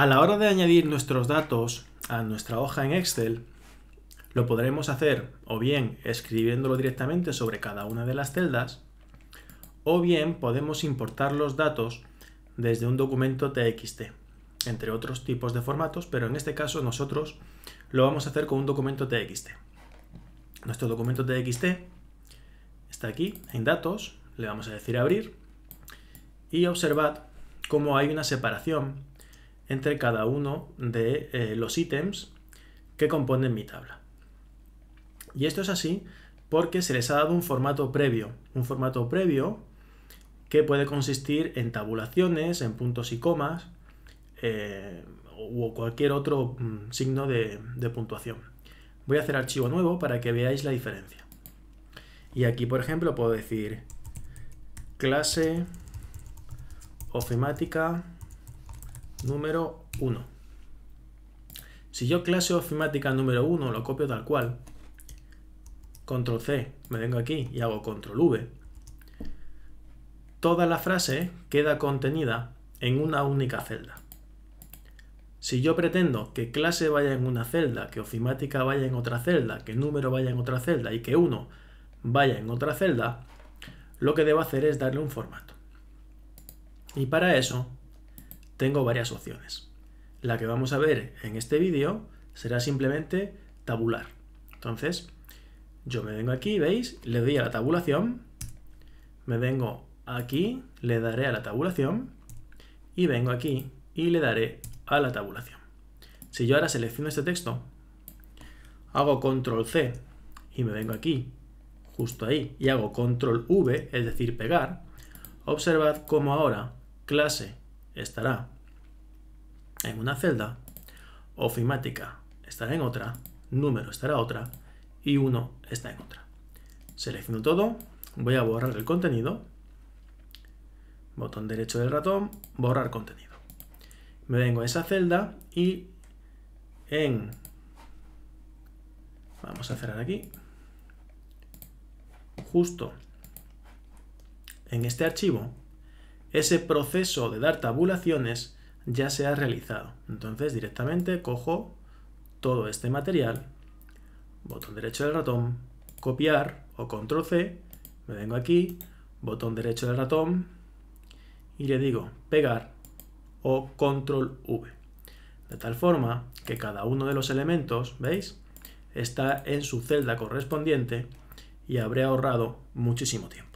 A la hora de añadir nuestros datos a nuestra hoja en Excel, lo podremos hacer o bien escribiéndolo directamente sobre cada una de las celdas, o bien podemos importar los datos desde un documento TXT, entre otros tipos de formatos, pero en este caso nosotros lo vamos a hacer con un documento TXT. Nuestro documento TXT está aquí, en datos, le vamos a decir abrir, y observad cómo hay una separación entre cada uno de eh, los ítems que componen mi tabla. Y esto es así porque se les ha dado un formato previo, un formato previo que puede consistir en tabulaciones, en puntos y comas o eh, cualquier otro mm, signo de, puntuación. Voy a hacer archivo nuevo para que veáis la diferencia. Y aquí, por ejemplo, puedo decir clase ofemática número 1. Si yo clase ofimática número 1 lo copio tal cual, control C, me vengo aquí y hago control V, toda la frase queda contenida en una única celda. Si yo pretendo que clase vaya en una celda, que ofimática vaya en otra celda, que número vaya en otra celda y que 1 vaya en otra celda, lo que debo hacer es darle un formato. Y para eso tengo varias opciones. La que vamos a ver en este vídeo será simplemente tabular. Entonces, yo me vengo aquí, ¿veis? Le doy a la tabulación, me vengo aquí, le daré a la tabulación, y vengo aquí y le daré a la tabulación. Si yo ahora selecciono este texto, hago control C y me vengo aquí, justo ahí, y hago control V, es decir, pegar, observad cómo ahora clase estará en una celda, ofimática estará en otra, número estará otra y uno está en otra. Selecciono todo, voy a borrar el contenido, botón derecho del ratón, borrar contenido. Me vengo a esa celda y en... Vamos a cerrar aquí. Justo en este archivo ese proceso de dar tabulaciones ya se ha realizado. Entonces directamente cojo todo este material, botón derecho del ratón, copiar o control C, me vengo aquí, botón derecho del ratón y le digo pegar o control V. De tal forma que cada uno de los elementos, ¿veis? Está en su celda correspondiente y habré ahorrado muchísimo tiempo.